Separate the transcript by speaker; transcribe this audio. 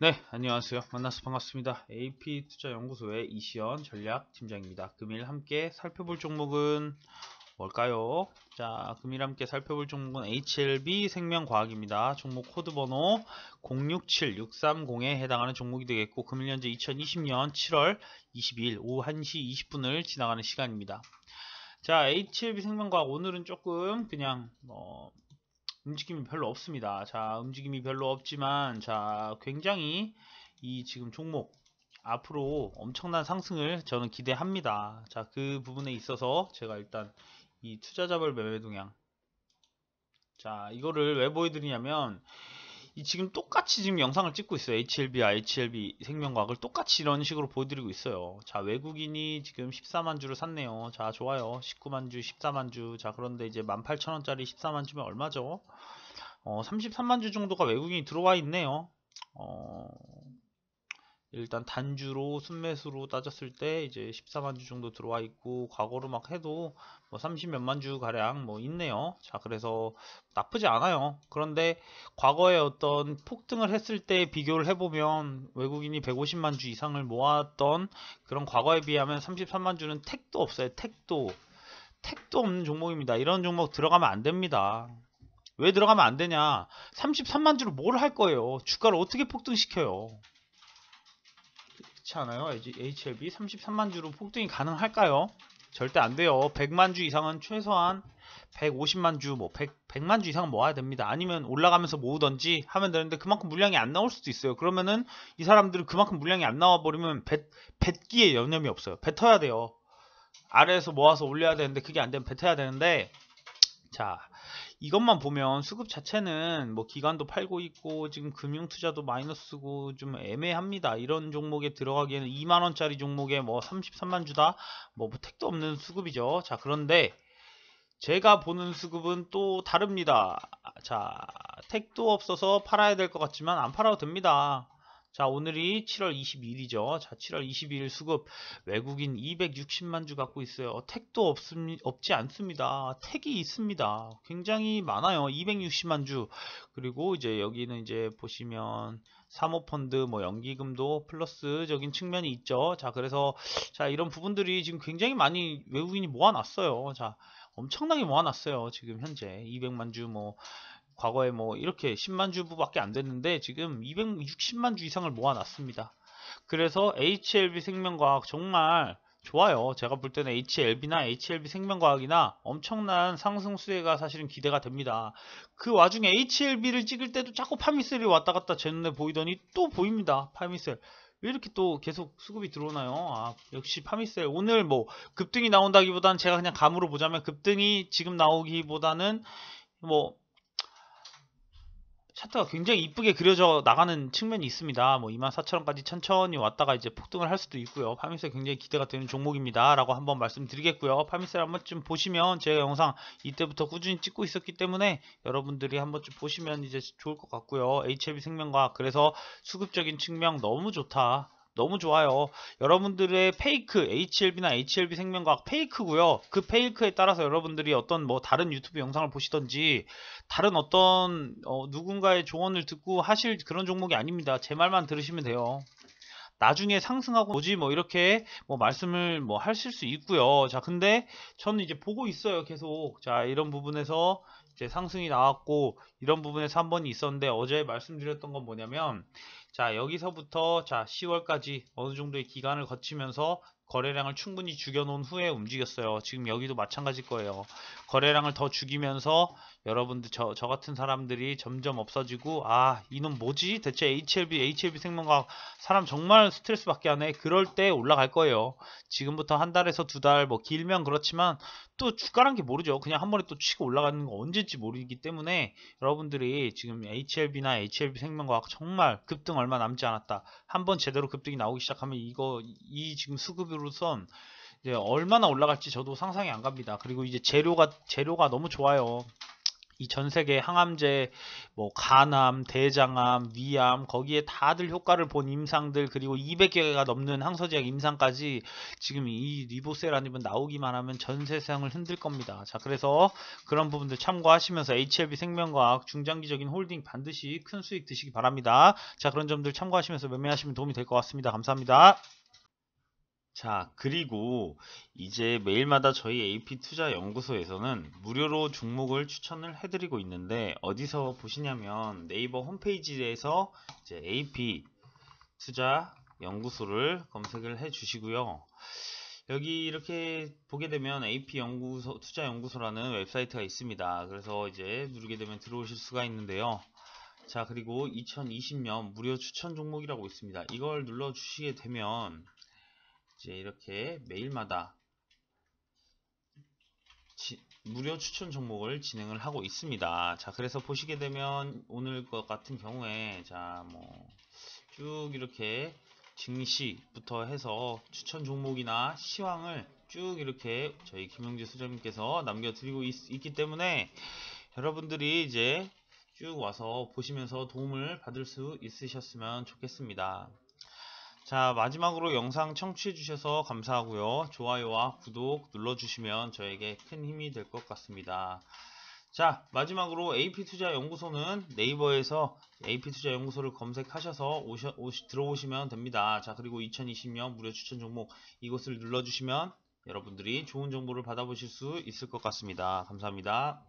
Speaker 1: 네, 안녕하세요. 만나서 반갑습니다. AP투자연구소의 이시연 전략팀장입니다. 금일 함께 살펴볼 종목은 뭘까요? 자, 금일 함께 살펴볼 종목은 HLB 생명과학입니다. 종목 코드 번호 067630에 해당하는 종목이 되겠고 금일 현재 2020년 7월 22일 오후 1시 20분을 지나가는 시간입니다. 자, HLB 생명과학 오늘은 조금 그냥 어, 움직임이 별로 없습니다. 자, 움직임이 별로 없지만 자, 굉장히 이 지금 종목 앞으로 엄청난 상승을 저는 기대합니다. 자, 그 부분에 있어서 제가 일단 이 투자자별 매매 동향 자, 이거를 왜 보여드리냐면 이 지금 똑같이 지금 영상을 찍고 있어요. HLB, IHLB 생명과학을 똑같이 이런 식으로 보여드리고 있어요. 자, 외국인이 지금 14만 주를 샀네요. 자, 좋아요. 19만 주, 14만 주. 자, 그런데 이제 18,000원짜리 14만 주면 얼마죠? 어, 33만 주 정도가 외국인이 들어와 있네요. 어, 일단 단주로 순매수로 따졌을 때 이제 14만 주 정도 들어와 있고 과거로 막 해도 뭐 30몇만 주 가량 뭐 있네요. 자 그래서 나쁘지 않아요. 그런데 과거에 어떤 폭등을 했을 때 비교를 해보면 외국인이 150만 주 이상을 모았던 그런 과거에 비하면 33만 주는 택도 없어요. 택도 택도 없는 종목입니다. 이런 종목 들어가면 안 됩니다. 왜 들어가면 안 되냐? 33만 주로 뭘 할 거예요? 주가를 어떻게 폭등시켜요? 쉽지 않아요. HLB 33만 주로 폭등이 가능할까요? 절대 안 돼요. 100만 주 이상은 최소한 150만 주, 뭐 100, 100만 주 이상은 모아야 됩니다. 아니면 올라가면서 모으던지 하면 되는데 그만큼 물량이 안 나올 수도 있어요. 그러면은 이 사람들은 그만큼 물량이 안 나와 버리면 뱉기에 여념이 없어요. 뱉어야 돼요. 아래에서 모아서 올려야 되는데 그게 안 되면 뱉어야 되는데 자 이것만 보면 수급 자체는 뭐 기관도 팔고 있고 지금 금융 투자도 마이너스고 좀 애매합니다. 이런 종목에 들어가기에는 2만 원짜리 종목에 뭐 33만 주다 뭐 택도 없는 수급이죠. 자, 그런데 제가 보는 수급은 또 다릅니다. 자, 택도 없어서 팔아야 될 것 같지만 안 팔아도 됩니다. 자, 오늘이 7월 22일이죠. 자, 7월 22일 수급 외국인 260만 주 갖고 있어요. 택도 없습 없지 않습니다. 택이 있습니다. 굉장히 많아요. 260만 주. 그리고 이제 여기는 이제 보시면 사모펀드 뭐 연기금도 플러스적인 측면이 있죠. 자, 그래서 자, 이런 부분들이 지금 굉장히 많이 외국인이 모아놨어요. 자, 엄청나게 모아놨어요. 지금 현재 200만 주뭐 과거에 뭐 이렇게 10만 주부밖에 안 됐는데 지금 260만 주 이상을 모아놨습니다. 그래서 HLB 생명과학 정말 좋아요. 제가 볼 때는 HLB나 HLB 생명과학이나 엄청난 상승 수혜가 사실은 기대가 됩니다. 그 와중에 HLB를 찍을 때도 자꾸 파미셀이 왔다 갔다 제 눈에 보이더니 또 보입니다. 파미셀. 왜 이렇게 또 계속 수급이 들어오나요? 아, 역시 파미셀. 오늘 뭐 급등이 나온다기보다는 제가 그냥 감으로 보자면 급등이 지금 나오기보다는 뭐 차트가 굉장히 이쁘게 그려져 나가는 측면이 있습니다. 뭐 24,000원까지 천천히 왔다가 이제 폭등을 할 수도 있고요. 파미셀 굉장히 기대가 되는 종목입니다. 라고 한번 말씀드리겠고요. 파미스를 한번 쯤 보시면 제가 영상 이때부터 꾸준히 찍고 있었기 때문에 여러분들이 한번 쯤 보시면 이제 좋을 것 같고요. HLB 생명과 그래서 수급적인 측면 너무 좋다. 너무 좋아요. 여러분들의 페이크, HLB나 HLB 생명과학 페이크고요. 그 페이크에 따라서 여러분들이 어떤 뭐 다른 유튜브 영상을 보시던지 다른 어떤 어, 누군가의 조언을 듣고 하실 그런 종목이 아닙니다. 제 말만 들으시면 돼요. 나중에 상승하고 뭐지뭐 이렇게 뭐 말씀을 뭐 하실 수 있고요. 자, 근데 저는 이제 보고 있어요. 계속. 자, 이런 부분에서 이제 상승이 나왔고 이런 부분에서 한번 있었는데 어제 말씀드렸던 건 뭐냐면 자 여기서부터 자 10월까지 어느 정도의 기간을 거치면서 거래량을 충분히 죽여놓은 후에 움직였어요. 지금 여기도 마찬가지일 거예요. 거래량을 더 죽이면서 여러분들 저, 저 같은 사람들이 점점 없어지고 아 이놈 뭐지 대체 HLB HLB 생명과학 사람 정말 스트레스 받게 하네 그럴 때 올라갈 거예요 지금부터 한 달에서 두 달 뭐 길면 그렇지만 또 주가란 게 모르죠 그냥 한 번에 또 치고 올라가는 거 언제인지 모르기 때문에 여러분들이 지금 HLB나 HLB 생명과학 정말 급등 얼마 남지 않았다 한번 제대로 급등이 나오기 시작하면 이거 이 지금 수급으로 기준으로선 이제 얼마나 올라갈지 저도 상상이 안 갑니다. 그리고 이제 재료가 재료가 너무 좋아요. 이 전 세계 항암제, 뭐 간암, 대장암, 위암 거기에 다들 효과를 본 임상들 그리고 200개가 넘는 항서제약 임상까지 지금 이 리보세라님은 나오기만 하면 전 세상을 흔들 겁니다. 자 그래서 그런 부분들 참고하시면서 HLB 생명과학 중장기적인 홀딩 반드시 큰 수익 드시기 바랍니다. 자 그런 점들 참고하시면서 매매하시면 도움이 될 것 같습니다. 감사합니다. 자, 그리고 이제 매일마다 저희 AP투자연구소에서는 무료로 종목을 추천을 해드리고 있는데 어디서 보시냐면 네이버 홈페이지에서 이제 AP투자연구소를 검색을 해주시고요. 여기 이렇게 보게 되면 AP 연구소 투자 연구소라는 웹사이트가 있습니다. 그래서 이제 누르게 되면 들어오실 수가 있는데요. 자, 그리고 2020년 무료 추천 종목이라고 있습니다. 이걸 눌러 주시게 되면 이제 이렇게 매일마다 지, 무료 추천 종목을 진행을 하고 있습니다. 자, 그래서 보시게 되면 오늘 것 같은 경우에 자, 뭐 쭉 이렇게 증시부터 해서 추천 종목이나 시황을 쭉 이렇게 저희 김영재 수장님께서 남겨드리고 있, 있기 때문에 여러분들이 이제 쭉 와서 보시면서 도움을 받을 수 있으셨으면 좋겠습니다. 자 마지막으로 영상 청취해주셔서 감사하고요. 좋아요와 구독 눌러주시면 저에게 큰 힘이 될 것 같습니다. 자 마지막으로 AP투자연구소는 네이버에서 AP투자연구소를 검색하셔서 오셔, 오시, 들어오시면 됩니다. 자 그리고 2020년 무료 추천 종목 이곳을 눌러주시면 여러분들이 좋은 정보를 받아보실 수 있을 것 같습니다. 감사합니다.